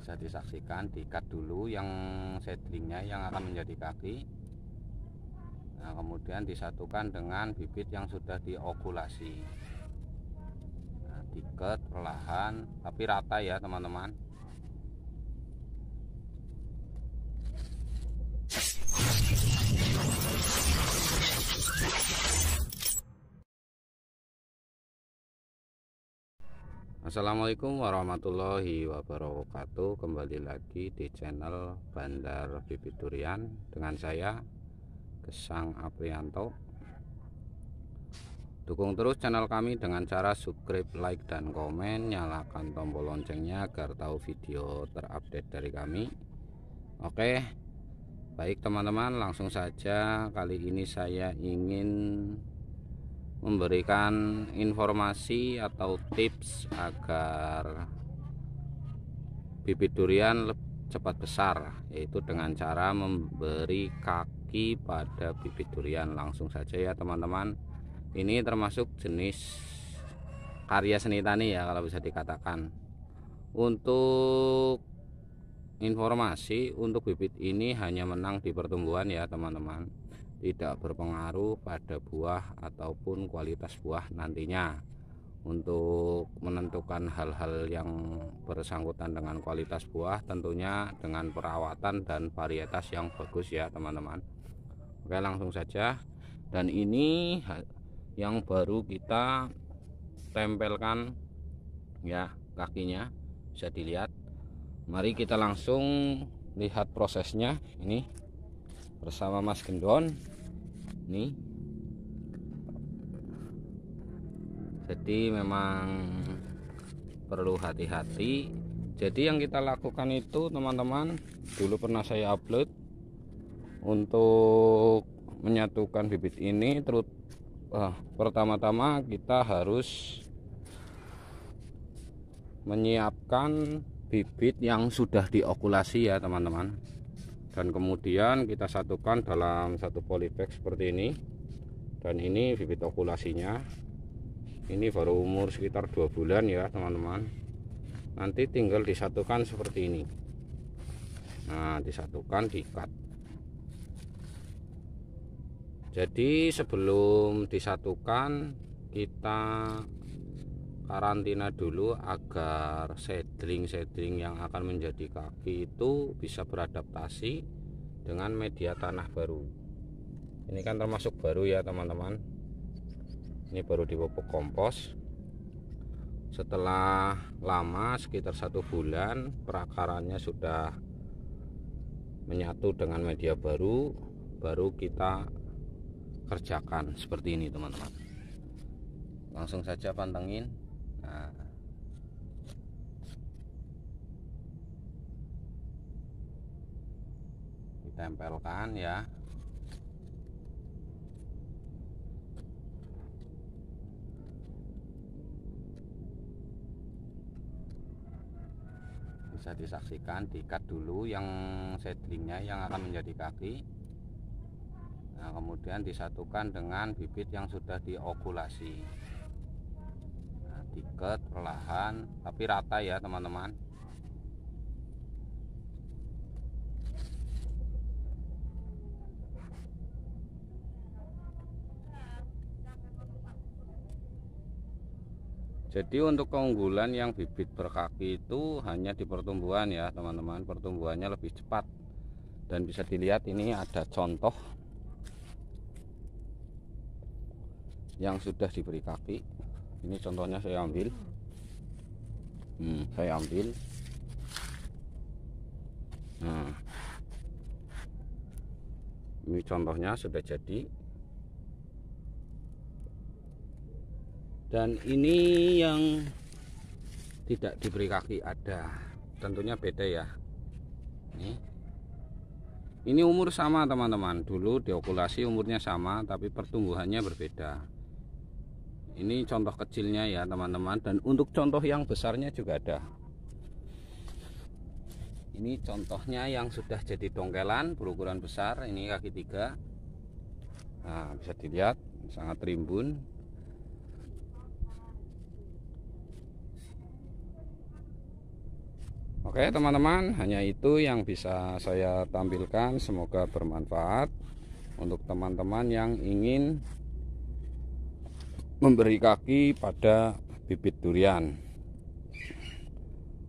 bisa disaksikan diikat dulu yang settingnya yang akan menjadi kaki nah kemudian disatukan dengan bibit yang sudah diokulasi nah, diikat perlahan tapi rata ya teman-teman Assalamualaikum warahmatullahi wabarakatuh Kembali lagi di channel Bandar Bibit Durian Dengan saya Gesang Aprianto Dukung terus channel kami dengan cara subscribe, like, dan komen Nyalakan tombol loncengnya agar tahu video terupdate dari kami Oke Baik teman-teman langsung saja Kali ini saya ingin memberikan informasi atau tips agar bibit durian cepat besar yaitu dengan cara memberi kaki pada bibit durian langsung saja ya teman-teman ini termasuk jenis karya seni tani ya kalau bisa dikatakan untuk informasi untuk bibit ini hanya menang di pertumbuhan ya teman-teman tidak berpengaruh pada buah ataupun kualitas buah nantinya untuk menentukan hal-hal yang bersangkutan dengan kualitas buah tentunya dengan perawatan dan varietas yang bagus ya teman-teman oke langsung saja dan ini yang baru kita tempelkan ya kakinya bisa dilihat mari kita langsung lihat prosesnya ini bersama Mas Gendon nih jadi memang perlu hati-hati jadi yang kita lakukan itu teman-teman dulu pernah saya upload untuk menyatukan bibit ini terus uh, eh, pertama-tama kita harus menyiapkan bibit yang sudah diokulasi ya teman-teman dan kemudian kita satukan dalam satu polybag seperti ini dan ini bibit okulasinya ini baru umur sekitar dua bulan ya teman-teman nanti tinggal disatukan seperti ini nah disatukan diikat jadi sebelum disatukan kita karantina dulu agar sedling-sedling yang akan menjadi kaki itu bisa beradaptasi dengan media tanah baru ini kan termasuk baru ya teman-teman ini baru dipupuk kompos setelah lama sekitar satu bulan perakarannya sudah menyatu dengan media baru baru kita kerjakan seperti ini teman-teman langsung saja pantengin Nah. ditempelkan ya bisa disaksikan diikat dulu yang settingnya yang akan menjadi kaki nah kemudian disatukan dengan bibit yang sudah diokulasi tiket perlahan tapi rata ya teman-teman Jadi untuk keunggulan yang bibit berkaki itu hanya di pertumbuhan ya teman-teman Pertumbuhannya lebih cepat Dan bisa dilihat ini ada contoh Yang sudah diberi kaki ini contohnya saya ambil hmm, saya ambil nah ini contohnya sudah jadi dan ini yang tidak diberi kaki ada tentunya beda ya ini ini umur sama teman-teman dulu diokulasi umurnya sama tapi pertumbuhannya berbeda ini contoh kecilnya ya teman-teman dan untuk contoh yang besarnya juga ada ini contohnya yang sudah jadi dongkelan berukuran besar ini kaki tiga nah bisa dilihat sangat rimbun Oke teman-teman hanya itu yang bisa saya tampilkan semoga bermanfaat untuk teman-teman yang ingin memberi kaki pada bibit durian.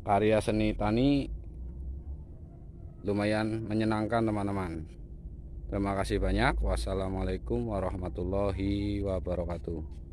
Karya seni tani lumayan menyenangkan teman-teman. Terima kasih banyak. Wassalamualaikum warahmatullahi wabarakatuh.